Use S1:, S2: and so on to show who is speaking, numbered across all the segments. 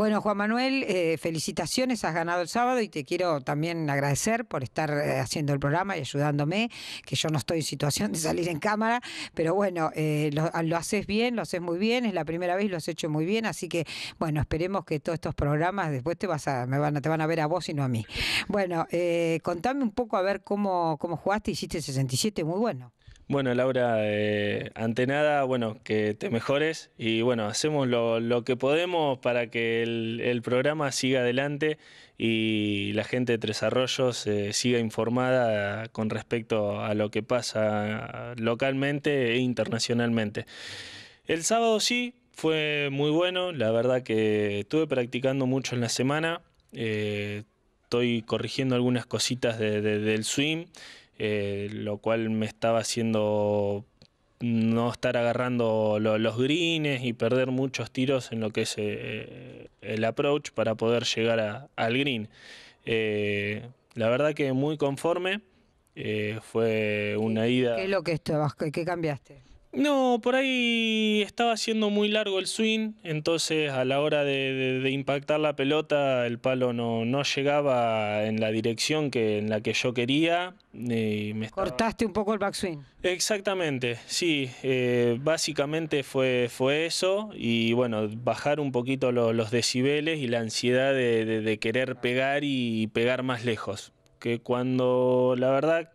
S1: Bueno, Juan Manuel, eh, felicitaciones, has ganado el sábado y te quiero también agradecer por estar eh, haciendo el programa y ayudándome, que yo no estoy en situación de salir en cámara, pero bueno, eh, ah, lo, haces bien, lo haces muy bien, es la primera vez, lo has hecho muy bien, así que bueno, esperemos que todos estos programas después te vas a, van, te van a ver a vos y no a mí. Bueno, contame un poco a ver cómo, cómo jugaste, hiciste 67, muy bueno.
S2: Bueno, Laura, eh, ante nada, bueno, que te mejores y bueno, hacemos lo, que podemos para que el, programa siga adelante y la gente de Tres Arroyos eh, siga informada con respecto a lo que pasa localmente e internacionalmente. El sábado sí, fue muy bueno, la verdad que estuve practicando mucho en la semana, eh, estoy corrigiendo algunas cositas del swim. Eh, lo cual me estaba haciendo no estar agarrando los greens y perder muchos tiros en lo que es eh, el approach para poder llegar al green. Eh, la verdad que muy conforme. fue una ida. ¿Qué
S1: es lo que esto ¿Qué cambiaste?
S2: No, por ahí estaba siendo muy largo el swing, entonces a la hora de, impactar la pelota el palo no, llegaba en la dirección que, en la que yo quería. Y eh, me Cortaste un poco el backswing. Exactamente, sí, eh, básicamente fue, fue eso y bueno, bajar un poquito los decibeles y la ansiedad de querer pegar y pegar más lejos, que cuando la verdad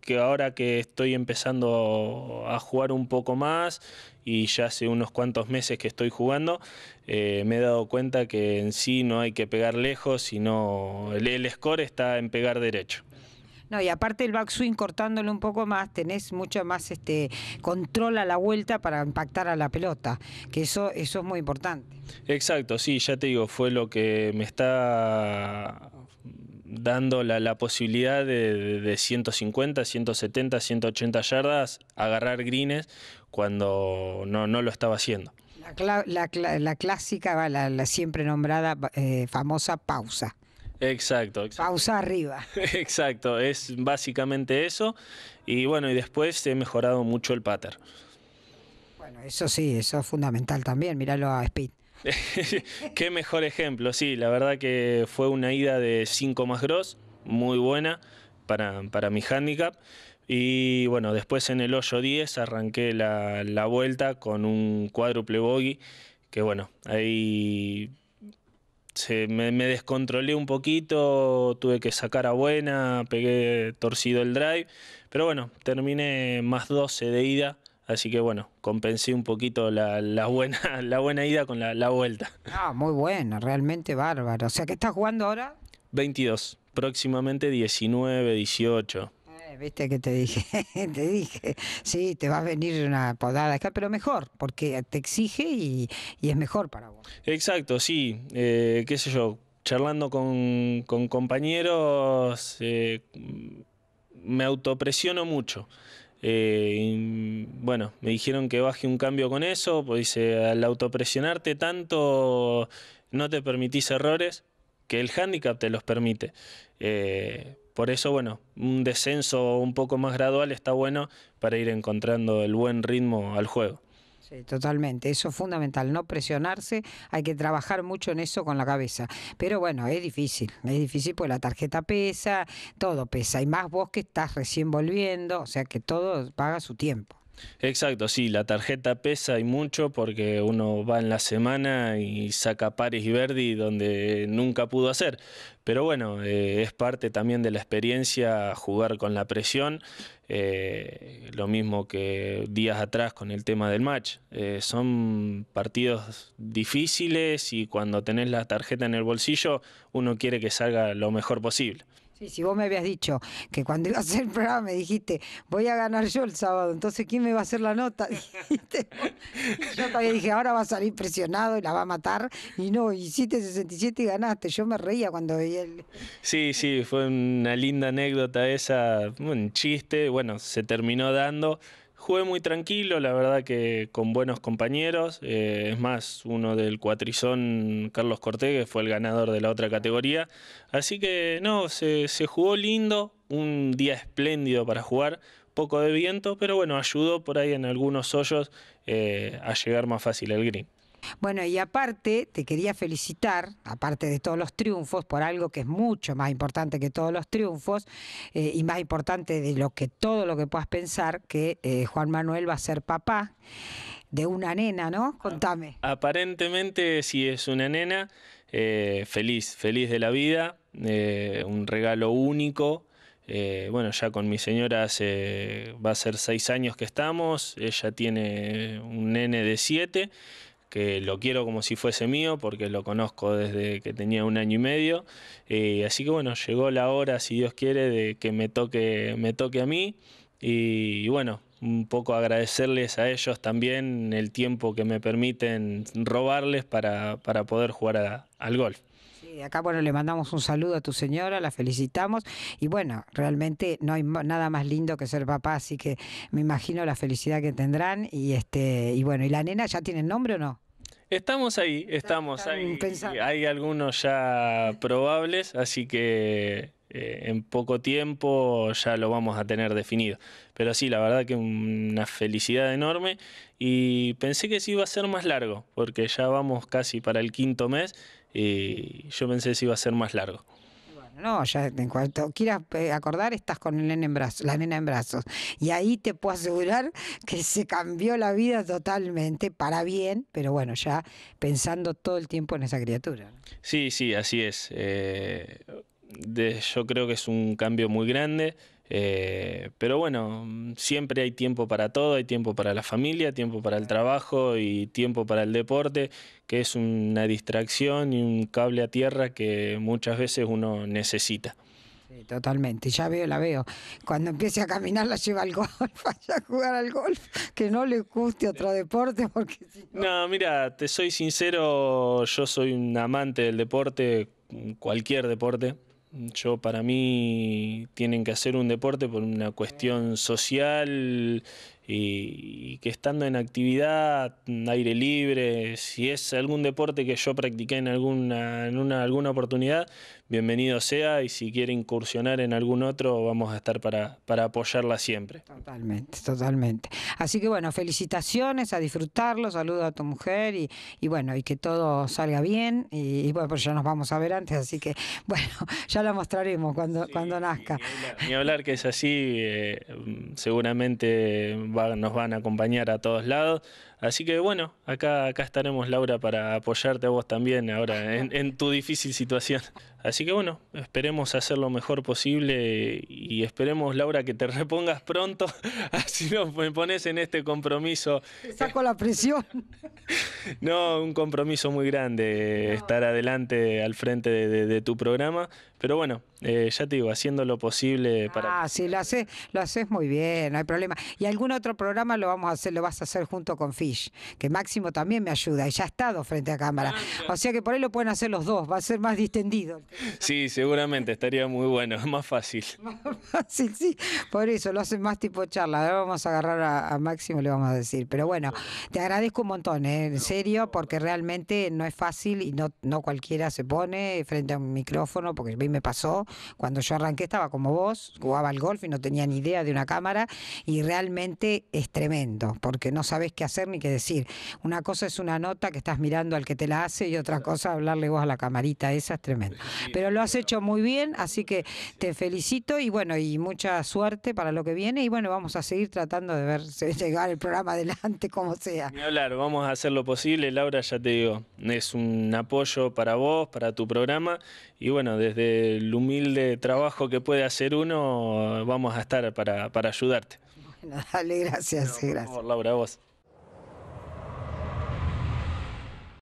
S2: que ahora que estoy empezando a jugar un poco más y ya hace unos cuantos meses que estoy jugando, eh, me he dado cuenta que en sí no hay que pegar lejos, sino el, score está en pegar derecho.
S1: No, y aparte el backswing cortándolo un poco más, tenés mucho más este control a la vuelta para impactar a la pelota, que eso, eso es muy importante.
S2: Exacto, sí, ya te digo, fue lo que me está dando la, posibilidad de, 150, 170, 180 yardas agarrar greens cuando no, lo estaba haciendo.
S1: La, la, clásica, la, siempre nombrada eh, famosa pausa.
S2: Exacto,
S1: Pausa arriba.
S2: Exacto, es básicamente eso. Y bueno, y después he mejorado mucho el pattern.
S1: Bueno, eso sí, eso es fundamental también. Míralo a Speed.
S2: Qué mejor ejemplo, sí, la verdad que fue una ida de 5 más gros, muy buena para, mi handicap. Y bueno, después en el hoyo 10 arranqué la, vuelta con un cuádruple bogey, que bueno, ahí se, me, me, descontrolé un poquito, tuve que sacar a buena, pegué torcido el drive, pero bueno, terminé más 12 de ida Así que bueno, compensé un poquito la, buena, ida con la, vuelta.
S1: Ah, muy buena, realmente bárbaro. O sea, ¿qué estás jugando ahora?
S2: 22, próximamente 19, 18 eh,
S1: viste que te dije, te dije, sí, te va a venir una podada acá, pero mejor, porque te exige y, es mejor para vos.
S2: Exacto, sí, eh, qué sé yo, charlando con, compañeros, eh, me autopresiono mucho. Eh, bueno, me dijeron que baje un cambio con eso, pues dice, al autopresionarte tanto no te permitís errores, que el handicap te los permite. Eh, por eso, bueno, un descenso un poco más gradual está bueno para ir encontrando el buen ritmo al juego.
S1: Sí, totalmente, eso es fundamental, no presionarse, hay que trabajar mucho en eso con la cabeza. Pero bueno, es difícil, es difícil porque la tarjeta pesa, todo pesa, y más vos que estás recién volviendo, o sea que todo paga su tiempo.
S2: Exacto, sí, la tarjeta pesa y mucho porque uno va en la semana y saca pares y verdi donde nunca pudo hacer. Pero bueno, eh, es parte también de la experiencia jugar con la presión, eh, lo mismo que días atrás con el tema del match. Eh, son partidos difíciles y cuando tenés la tarjeta en el bolsillo uno quiere que salga lo mejor posible.
S1: Sí, si vos me habías dicho que cuando iba a hacer el programa me dijiste, voy a ganar yo el sábado, entonces ¿quién me va a hacer la nota? yo todavía dije, ahora va a salir presionado y la va a matar. Y no, hiciste 67 y ganaste. Yo me reía cuando veía el...
S2: Sí, sí, fue una linda anécdota esa, un chiste, bueno, se terminó dando. Jugué muy tranquilo, la verdad que con buenos compañeros. Eh, es más, uno del cuatrizón, Carlos Cortés, que fue el ganador de la otra categoría. Así que no, se, jugó lindo, un día espléndido para jugar, poco de viento, pero bueno, ayudó por ahí en algunos hoyos eh, a llegar más fácil al green.
S1: Bueno, y aparte, te quería felicitar, aparte de todos los triunfos, por algo que es mucho más importante que todos los triunfos eh, y más importante de lo que todo lo que puedas pensar, que eh, Juan Manuel va a ser papá de una nena, ¿no? Contame.
S2: Aparentemente sí es una nena, eh, feliz, feliz de la vida, un regalo único. bueno, ya con mi señora va a ser seis años que estamos, ella tiene un nene de siete, que lo quiero como si fuese mío, porque lo conozco desde que tenía un año y medio. Eh, así que bueno, llegó la hora, si Dios quiere, de que me toque, me toque a mí. y bueno, un poco agradecerles a ellos también el tiempo que me permiten robarles para, para poder jugar al golf.
S1: Sí, acá bueno, le mandamos un saludo a tu señora, la felicitamos y bueno, realmente no hay nada más lindo que ser papá, así que me imagino la felicidad que tendrán y este y bueno, ¿y la nena ya tiene nombre o no?
S2: Estamos ahí, estamos ahí. hay algunos ya probables, así que eh, en poco tiempo ya lo vamos a tener definido. Pero sí, la verdad que una felicidad enorme y pensé que sí iba a ser más largo, porque ya vamos casi para el quinto mes y yo pensé que sí iba a ser más largo.
S1: No, ya en cuanto quieras eh, acordar, estás con en la nena en brazos. Y ahí te puedo asegurar que se cambió la vida totalmente para bien, pero bueno, ya pensando todo el tiempo en esa criatura.
S2: Sí, sí, así es. Eh, yo creo que es un cambio muy grande. Eh, pero bueno, siempre hay tiempo para todo, hay tiempo para la familia, tiempo para el trabajo y tiempo para el deporte, que es una distracción y un cable a tierra que muchas veces uno necesita.
S1: Sí, totalmente, ya veo, la veo. Cuando empiece a caminar la lleva al golf, vaya a jugar al golf, que no le guste otro deporte porque
S2: si no, mira, te soy sincero, yo soy un amante del deporte, cualquier deporte, yo para mí tienen que hacer un deporte por una cuestión social y, que estando en actividad, aire libre, si es algún deporte que yo practiqué en alguna, en una, alguna oportunidad, bienvenido sea y si quiere incursionar en algún otro, vamos a estar para, apoyarla siempre. Totalmente,
S1: totalmente. Así que bueno, felicitaciones, a disfrutarlo, saludo a tu mujer y, bueno, y que todo salga bien y, bueno, pues ya nos vamos a ver antes, así que bueno, ya lo mostraremos cuando, cuando nazca.
S2: Ni hablar, que es así, eh, mm, seguramente nos van a acompañar a todos lados. Así que bueno, acá, acá estaremos, Laura, para apoyarte a vos también ahora en, tu difícil situación. Así que bueno, esperemos hacer lo mejor posible y esperemos, Laura, que te repongas pronto, así no me pones en este compromiso. Te saco la prisión. No, un compromiso muy grande estar adelante al frente de, tu programa, pero bueno, eh, ya te digo, haciendo lo posible para...
S1: Ah, sí, lo haces, lo haces muy bien, no hay problema. ¿Y algún otro programa lo vamos a hacer, lo vas a hacer junto con Fidel que Máximo también me ayuda y ya ha estado frente a cámara. O sea que por ahí lo pueden hacer los dos, va a ser más distendido.
S2: Sí, seguramente, estaría muy bueno, es más fácil. Más
S1: fácil, sí, por eso lo hacen más tipo charla. Ahora vamos a agarrar a, Máximo Máximo, le vamos a decir. Pero bueno, te agradezco un montón, ¿eh? en serio, porque realmente no es fácil y no, no cualquiera se pone frente a un micrófono, porque a mí me pasó, cuando yo arranqué estaba como vos, jugaba al golf y no tenía ni idea de una cámara, y realmente es tremendo, porque no sabes qué hacer que decir. Una cosa es una nota que estás mirando al que te la hace y otra cosa hablarle vos a la camarita, esa es tremenda. Pero lo has hecho muy bien, así que te felicito y bueno, y mucha suerte para lo que viene y bueno, vamos a seguir tratando de ver llegar el programa adelante como sea.
S2: Ni hablar, vamos a hacer lo posible, Laura, ya te digo, es un apoyo para vos, para tu programa y bueno, desde el humilde trabajo que puede hacer uno, vamos a estar para, ayudarte.
S1: Bueno, dale, gracias, gracias. Por favor,
S2: Laura, vos.